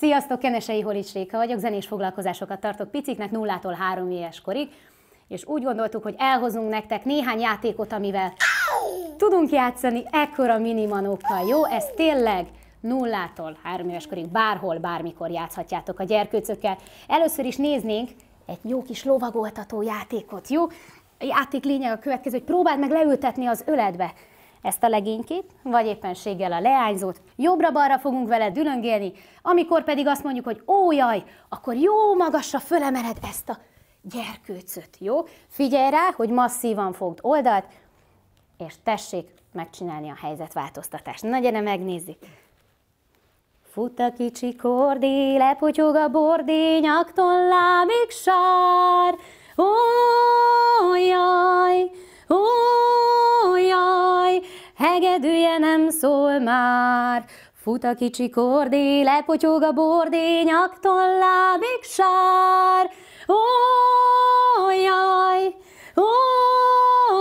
Sziasztok, Kenesei Holics Réka vagyok, zenés foglalkozásokat tartok piciknek, nullától három éves korig, és úgy gondoltuk, hogy elhozunk nektek néhány játékot, amivel tudunk játszani ekkora minimanókkal, jó? Ez tényleg nullától három éves korig bárhol, bármikor játszhatjátok a gyerkőcökkel. Először is néznénk egy jó kis lovagoltató játékot, jó? A játék lényeg a következő, hogy próbáld meg leültetni az öledbe ezt a legénykét, vagy éppenséggel a leányzót, jobbra-balra fogunk vele dülöngélni, amikor pedig azt mondjuk, hogy ó jaj, akkor jó magasra fölemeled ezt a gyerkőcöt, jó? Figyelj rá, hogy masszívan fogd oldalt, és tessék megcsinálni a helyzetváltoztatást. Na gyere, megnézzük. Fut a kicsi kordé, lepotyog a bordé, nyaktól lábig sár, ó, hegedűje nem szól már. Fut a kicsi kordé, lepotyog a bordé, nyaktól lábig sár. Ó, jaj, ó,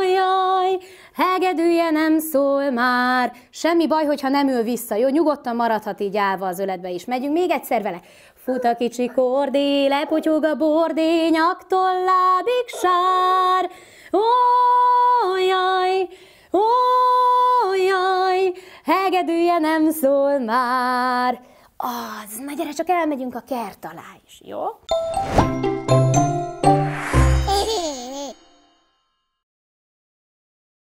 jaj, hegedűje nem szól már. Semmi baj, hogyha nem ül vissza, jó? Nyugodtan maradhat így állva az öletbe is. Megyünk még egyszer vele. Fut a kicsi kordé, lepotyog a bordé, nyaktól lábig sár. Ó, hegedűje nem szól már. Az, na gyere, csak elmegyünk a kert alá is, jó?